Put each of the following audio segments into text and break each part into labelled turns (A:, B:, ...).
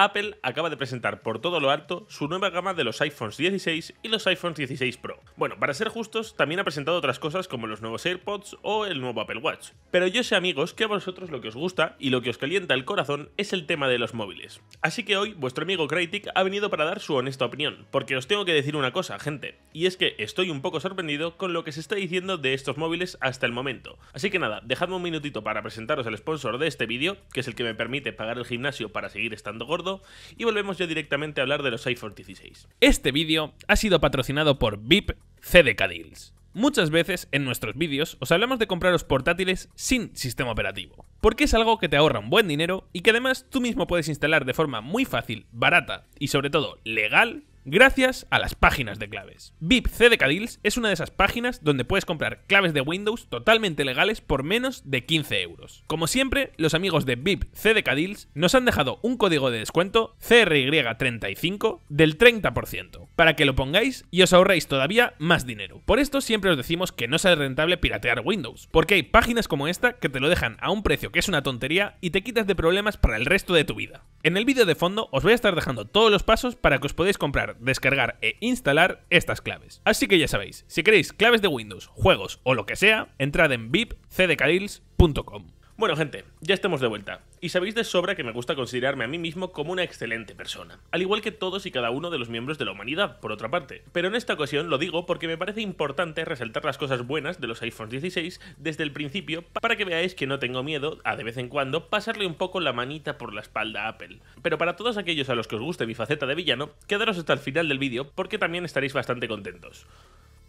A: Apple acaba de presentar por todo lo alto su nueva gama de los iPhones 16 y los iPhones 16 Pro. Bueno, para ser justos, también ha presentado otras cosas como los nuevos AirPods o el nuevo Apple Watch. Pero yo sé amigos que a vosotros lo que os gusta y lo que os calienta el corazón es el tema de los móviles. Así que hoy vuestro amigo critic ha venido para dar su honesta opinión, porque os tengo que decir una cosa, gente, y es que estoy un poco sorprendido con lo que se está diciendo de estos móviles hasta el momento. Así que nada, dejadme un minutito para presentaros al sponsor de este vídeo, que es el que me permite pagar el gimnasio para seguir estando gordo, y volvemos ya directamente a hablar de los iPhone 16. Este vídeo ha sido patrocinado por VIP CDK Deals. Muchas veces en nuestros vídeos os hablamos de compraros portátiles sin sistema operativo, porque es algo que te ahorra un buen dinero y que además tú mismo puedes instalar de forma muy fácil, barata y sobre todo legal gracias a las páginas de claves. VIP de Deals es una de esas páginas donde puedes comprar claves de Windows totalmente legales por menos de 15 euros. Como siempre, los amigos de VIP de Deals nos han dejado un código de descuento CRY35 del 30% para que lo pongáis y os ahorréis todavía más dinero. Por esto siempre os decimos que no sale rentable piratear Windows, porque hay páginas como esta que te lo dejan a un precio que es una tontería y te quitas de problemas para el resto de tu vida. En el vídeo de fondo os voy a estar dejando todos los pasos para que os podáis comprar descargar e instalar estas claves. Así que ya sabéis, si queréis claves de Windows, juegos o lo que sea, entrad en vipcdcadils.com. Bueno, gente, ya estamos de vuelta. Y sabéis de sobra que me gusta considerarme a mí mismo como una excelente persona, al igual que todos y cada uno de los miembros de la humanidad, por otra parte. Pero en esta ocasión lo digo porque me parece importante resaltar las cosas buenas de los iPhones 16 desde el principio para que veáis que no tengo miedo a de vez en cuando pasarle un poco la manita por la espalda a Apple. Pero para todos aquellos a los que os guste mi faceta de villano, quedaros hasta el final del vídeo porque también estaréis bastante contentos.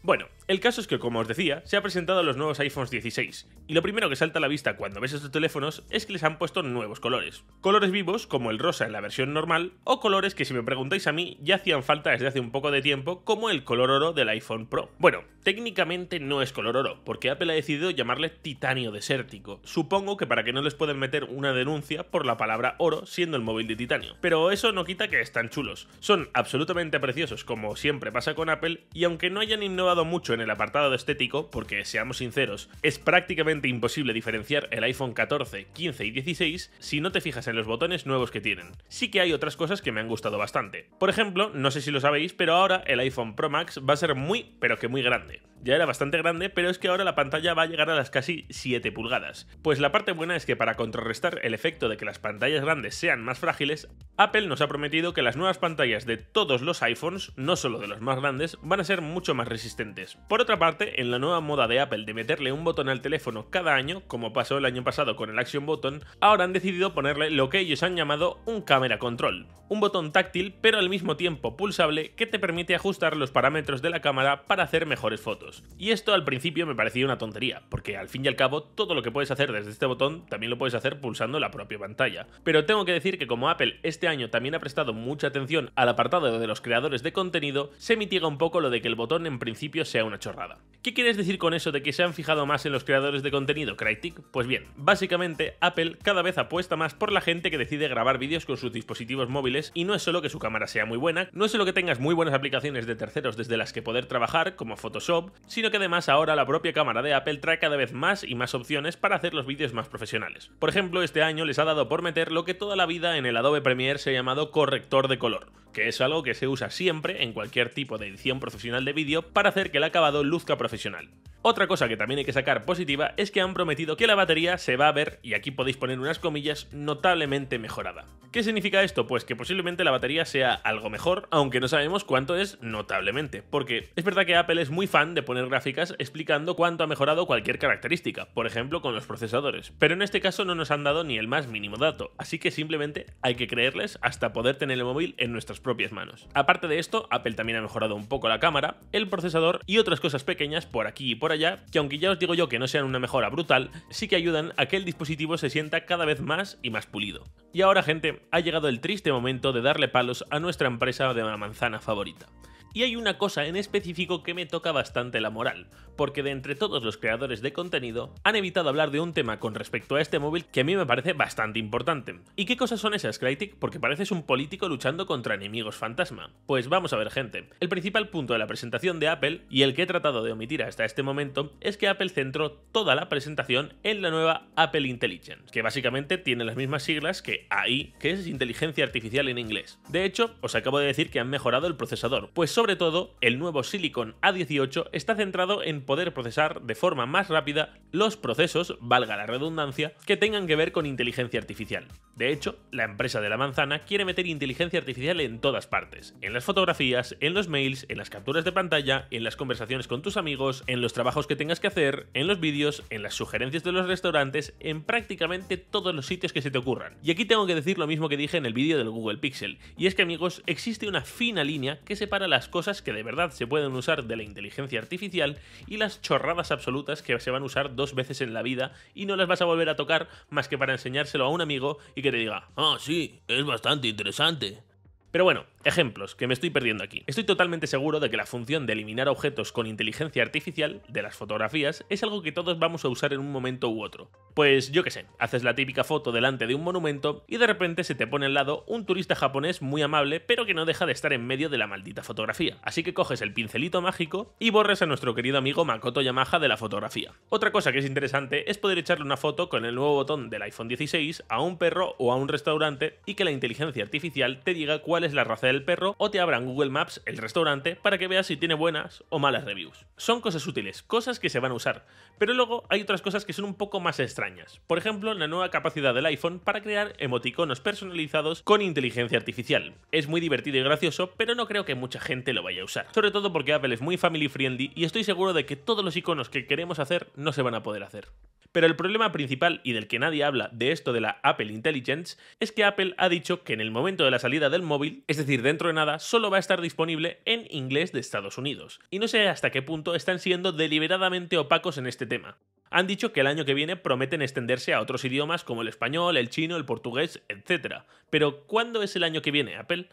A: Bueno, el caso es que, como os decía, se ha presentado los nuevos iPhones 16, y lo primero que salta a la vista cuando ves estos teléfonos es que les han puesto nuevos colores. Colores vivos, como el rosa en la versión normal, o colores que, si me preguntáis a mí, ya hacían falta desde hace un poco de tiempo, como el color oro del iPhone Pro. Bueno, técnicamente no es color oro, porque Apple ha decidido llamarle titanio desértico, supongo que para que no les puedan meter una denuncia por la palabra oro siendo el móvil de titanio. Pero eso no quita que están chulos, son absolutamente preciosos como siempre pasa con Apple, y aunque no hayan innovado mucho en el apartado estético, porque seamos sinceros, es prácticamente imposible diferenciar el iPhone 14, 15 y 16 si no te fijas en los botones nuevos que tienen. Sí que hay otras cosas que me han gustado bastante. Por ejemplo, no sé si lo sabéis, pero ahora el iPhone Pro Max va a ser muy, pero que muy grande ya era bastante grande, pero es que ahora la pantalla va a llegar a las casi 7 pulgadas. Pues la parte buena es que para contrarrestar el efecto de que las pantallas grandes sean más frágiles, Apple nos ha prometido que las nuevas pantallas de todos los iPhones, no solo de los más grandes, van a ser mucho más resistentes. Por otra parte, en la nueva moda de Apple de meterle un botón al teléfono cada año, como pasó el año pasado con el Action Button, ahora han decidido ponerle lo que ellos han llamado un cámara control, un botón táctil pero al mismo tiempo pulsable que te permite ajustar los parámetros de la cámara para hacer mejores fotos. Y esto al principio me parecía una tontería, porque al fin y al cabo todo lo que puedes hacer desde este botón también lo puedes hacer pulsando la propia pantalla. Pero tengo que decir que como Apple este año también ha prestado mucha atención al apartado de los creadores de contenido, se mitiga un poco lo de que el botón en principio sea una chorrada. ¿Qué quieres decir con eso de que se han fijado más en los creadores de contenido, Crytek? Pues bien, básicamente Apple cada vez apuesta más por la gente que decide grabar vídeos con sus dispositivos móviles y no es solo que su cámara sea muy buena, no es solo que tengas muy buenas aplicaciones de terceros desde las que poder trabajar, como Photoshop, sino que además ahora la propia cámara de Apple trae cada vez más y más opciones para hacer los vídeos más profesionales. Por ejemplo, este año les ha dado por meter lo que toda la vida en el Adobe Premiere se ha llamado corrector de color, que es algo que se usa siempre en cualquier tipo de edición profesional de vídeo para hacer que el acabado luzca profesional. Otra cosa que también hay que sacar positiva es que han prometido que la batería se va a ver, y aquí podéis poner unas comillas, notablemente mejorada. ¿Qué significa esto? Pues que posiblemente la batería sea algo mejor, aunque no sabemos cuánto es notablemente, porque es verdad que Apple es muy fan de poner gráficas explicando cuánto ha mejorado cualquier característica, por ejemplo con los procesadores, pero en este caso no nos han dado ni el más mínimo dato, así que simplemente hay que creerles hasta poder tener el móvil en nuestras propias manos. Aparte de esto, Apple también ha mejorado un poco la cámara, el procesador y otras cosas pequeñas por aquí y por allá, que aunque ya os digo yo que no sean una mejora brutal, sí que ayudan a que el dispositivo se sienta cada vez más y más pulido. Y ahora gente, ha llegado el triste momento de darle palos a nuestra empresa de la manzana favorita. Y hay una cosa en específico que me toca bastante la moral, porque de entre todos los creadores de contenido han evitado hablar de un tema con respecto a este móvil que a mí me parece bastante importante. ¿Y qué cosas son esas, Crytek? Porque pareces un político luchando contra enemigos fantasma. Pues vamos a ver, gente. El principal punto de la presentación de Apple, y el que he tratado de omitir hasta este momento, es que Apple centró toda la presentación en la nueva Apple Intelligence, que básicamente tiene las mismas siglas que AI, que es inteligencia artificial en inglés. De hecho, os acabo de decir que han mejorado el procesador, pues sobre todo, el nuevo Silicon A18 está centrado en poder procesar de forma más rápida los procesos, valga la redundancia, que tengan que ver con inteligencia artificial. De hecho, la empresa de la manzana quiere meter inteligencia artificial en todas partes, en las fotografías, en los mails, en las capturas de pantalla, en las conversaciones con tus amigos, en los trabajos que tengas que hacer, en los vídeos, en las sugerencias de los restaurantes, en prácticamente todos los sitios que se te ocurran. Y aquí tengo que decir lo mismo que dije en el vídeo del Google Pixel, y es que amigos, existe una fina línea que separa las cosas que de verdad se pueden usar de la inteligencia artificial y las chorradas absolutas que se van a usar dos veces en la vida y no las vas a volver a tocar más que para enseñárselo a un amigo y que diga, ah, sí, es bastante interesante. Pero bueno, Ejemplos, que me estoy perdiendo aquí. Estoy totalmente seguro de que la función de eliminar objetos con inteligencia artificial de las fotografías es algo que todos vamos a usar en un momento u otro. Pues yo qué sé, haces la típica foto delante de un monumento y de repente se te pone al lado un turista japonés muy amable pero que no deja de estar en medio de la maldita fotografía. Así que coges el pincelito mágico y borres a nuestro querido amigo Makoto Yamaha de la fotografía. Otra cosa que es interesante es poder echarle una foto con el nuevo botón del iPhone 16 a un perro o a un restaurante y que la inteligencia artificial te diga cuál es la raza el Perro o te abran Google Maps el restaurante para que veas si tiene buenas o malas reviews. Son cosas útiles, cosas que se van a usar, pero luego hay otras cosas que son un poco más extrañas. Por ejemplo, la nueva capacidad del iPhone para crear emoticonos personalizados con inteligencia artificial. Es muy divertido y gracioso, pero no creo que mucha gente lo vaya a usar. Sobre todo porque Apple es muy family friendly y estoy seguro de que todos los iconos que queremos hacer no se van a poder hacer. Pero el problema principal y del que nadie habla de esto de la Apple Intelligence es que Apple ha dicho que en el momento de la salida del móvil, es decir, dentro de nada, solo va a estar disponible en inglés de Estados Unidos. Y no sé hasta qué punto están siendo deliberadamente opacos en este tema. Han dicho que el año que viene prometen extenderse a otros idiomas como el español, el chino, el portugués, etc. Pero ¿cuándo es el año que viene, Apple?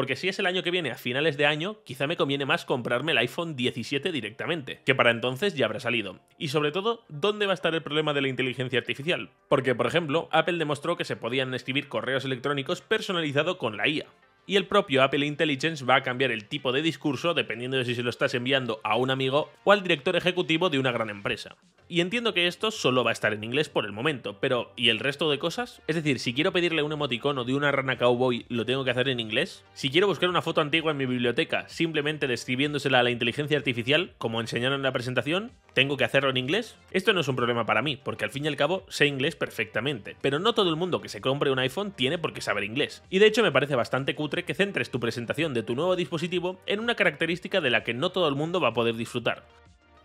A: Porque si es el año que viene, a finales de año, quizá me conviene más comprarme el iPhone 17 directamente, que para entonces ya habrá salido. Y sobre todo, ¿dónde va a estar el problema de la inteligencia artificial? Porque, por ejemplo, Apple demostró que se podían escribir correos electrónicos personalizados con la IA y el propio Apple Intelligence va a cambiar el tipo de discurso dependiendo de si se lo estás enviando a un amigo o al director ejecutivo de una gran empresa. Y entiendo que esto solo va a estar en inglés por el momento, pero ¿y el resto de cosas? Es decir, si quiero pedirle un emoticono de una rana cowboy, ¿lo tengo que hacer en inglés? Si quiero buscar una foto antigua en mi biblioteca, simplemente describiéndosela a la inteligencia artificial, como enseñaron en la presentación, ¿tengo que hacerlo en inglés? Esto no es un problema para mí, porque al fin y al cabo sé inglés perfectamente, pero no todo el mundo que se compre un iPhone tiene por qué saber inglés. Y de hecho me parece bastante cutre que centres tu presentación de tu nuevo dispositivo en una característica de la que no todo el mundo va a poder disfrutar.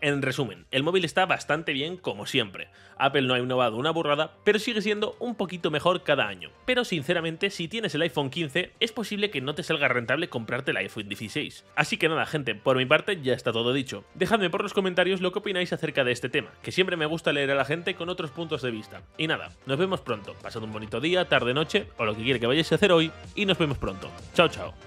A: En resumen, el móvil está bastante bien como siempre. Apple no ha innovado una burrada, pero sigue siendo un poquito mejor cada año. Pero sinceramente, si tienes el iPhone 15, es posible que no te salga rentable comprarte el iPhone 16. Así que nada, gente, por mi parte ya está todo dicho. Dejadme por los comentarios lo que opináis acerca de este tema, que siempre me gusta leer a la gente con otros puntos de vista. Y nada, nos vemos pronto. Pasad un bonito día, tarde, noche o lo que quiera que vayáis a hacer hoy y nos vemos pronto. Chao, chao.